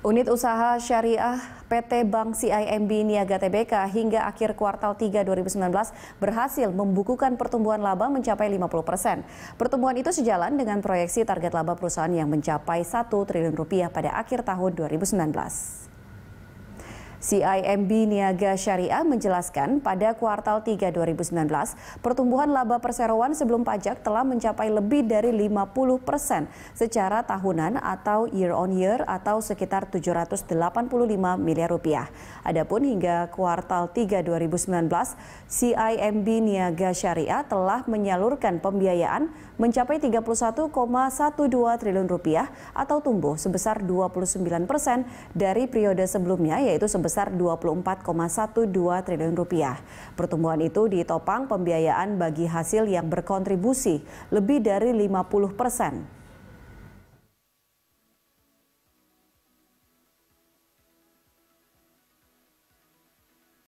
Unit Usaha Syariah PT Bank CIMB Niaga Tbk hingga akhir kuartal 3 2019 berhasil membukukan pertumbuhan laba mencapai 50 persen. Pertumbuhan itu sejalan dengan proyeksi target laba perusahaan yang mencapai 1 triliun rupiah pada akhir tahun 2019. CIMB Niaga Syariah menjelaskan pada kuartal 3 2019, pertumbuhan laba perseroan sebelum pajak telah mencapai lebih dari 50 persen secara tahunan atau year on year atau sekitar 785 miliar rupiah. Adapun hingga kuartal 3 2019, CIMB Niaga Syariah telah menyalurkan pembiayaan mencapai 31,12 triliun rupiah atau tumbuh sebesar 29 persen dari periode sebelumnya yaitu sebesar sebesar 24,12 triliun rupiah. Pertumbuhan itu ditopang pembiayaan bagi hasil yang berkontribusi lebih dari 50 persen